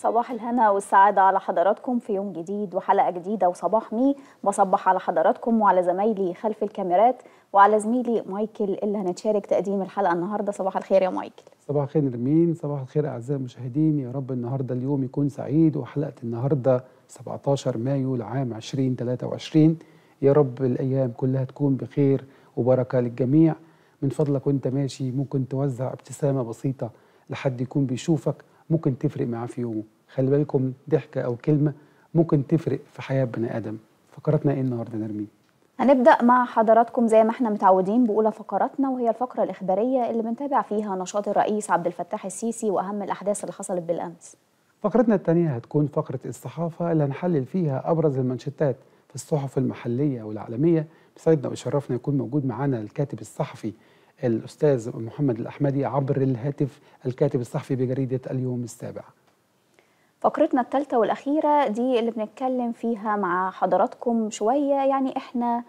صباح الهنا والسعادة على حضراتكم في يوم جديد وحلقة جديدة وصباح مي بصبح على حضراتكم وعلى زمايلي خلف الكاميرات وعلى زميلي مايكل اللي هنتشارك تقديم الحلقة النهاردة صباح الخير يا مايكل صباح الخير نرمين صباح الخير أعزائي المشاهدين يا رب النهاردة اليوم يكون سعيد وحلقة النهاردة 17 مايو لعام 2023 يا رب الأيام كلها تكون بخير وبركة للجميع من فضلك وانت ماشي ممكن توزع ابتسامة بسيطة لحد يكون بيشوفك ممكن تفرق معاه في يومه خلي بالكم ضحكه او كلمه ممكن تفرق في حياه بني ادم فقرتنا ايه النهارده نرمين هنبدأ مع حضراتكم زي ما احنا متعودين بأولى فقراتنا وهي الفقرة الإخبارية اللي بنتابع فيها نشاط الرئيس عبد الفتاح السيسي وأهم الأحداث اللي حصلت بالأمس فقرتنا الثانية هتكون فقرة الصحافة اللي هنحلل فيها أبرز المنشطات في الصحف المحلية والعالمية بسعدنا ويشرفنا يكون موجود معانا الكاتب الصحفي الأستاذ محمد الأحمدي عبر الهاتف الكاتب الصحفي بجريدة اليوم السابع فقرتنا الثالثة والأخيرة دي اللي بنتكلم فيها مع حضراتكم شوية يعني إحنا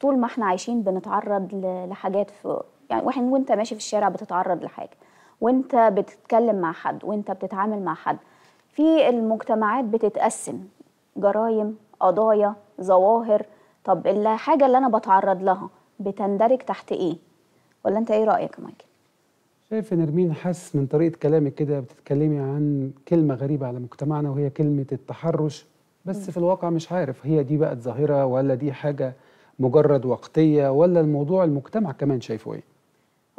طول ما إحنا عايشين بنتعرض لحاجات في يعني واحد وانت ماشي في الشارع بتتعرض لحاجة وانت بتتكلم مع حد وانت بتتعامل مع حد في المجتمعات بتتقسم جرائم قضايا ظواهر طب الحاجة اللي أنا بتعرض لها بتندرج تحت إيه ولا انت ايه رايك يا مايكل شايف نرمين حاسس من طريقه كلامك كده بتتكلمي عن كلمه غريبه على مجتمعنا وهي كلمه التحرش بس م. في الواقع مش عارف هي دي بقت ظاهره ولا دي حاجه مجرد وقتيه ولا الموضوع المجتمع كمان شايفه ايه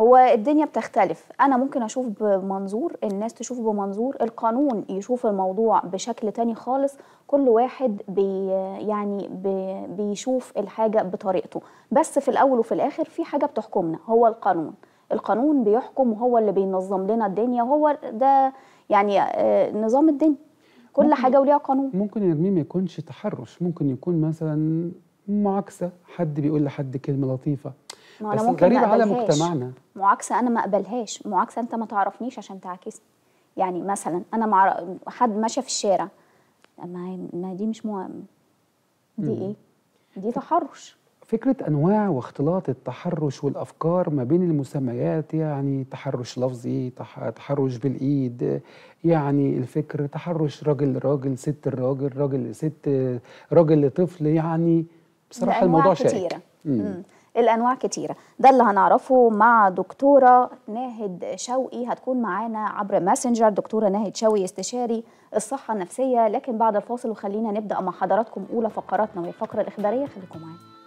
هو الدنيا بتختلف انا ممكن اشوف بمنظور الناس تشوف بمنظور القانون يشوف الموضوع بشكل تاني خالص كل واحد بي يعني بي بيشوف الحاجه بطريقته بس في الاول وفي الاخر في حاجه بتحكمنا هو القانون القانون بيحكم وهو اللي بينظم لنا الدنيا وهو ده يعني آه، نظام الدنيا كل حاجه وليها قانون ممكن يا ما يكونش تحرش ممكن يكون مثلا معاكسه حد بيقول لحد كلمه لطيفه ما بس غريبة على مجتمعنا معاكسه انا ما اقبلهاش معاكسه انت ما تعرفنيش عشان تعاكسني يعني مثلا انا مع حد ماشيه في الشارع ما ما دي مش مهم دي ايه دي تحرش فكرة أنواع واختلاط التحرش والأفكار ما بين المسميات يعني تحرش لفظي تحرش بالإيد يعني الفكر تحرش راجل لراجل ست الراجل راجل لست راجل لطفل يعني بصراحه الموضوع شائك كتيرة. الانواع كتيره ده اللي هنعرفه مع دكتوره ناهد شوقي هتكون معانا عبر ماسنجر دكتوره ناهد شوقي استشاري الصحه النفسيه لكن بعد الفاصل وخلينا نبدا مع حضراتكم اولى فقراتنا وهي الفقره الاخباريه خليكم معانا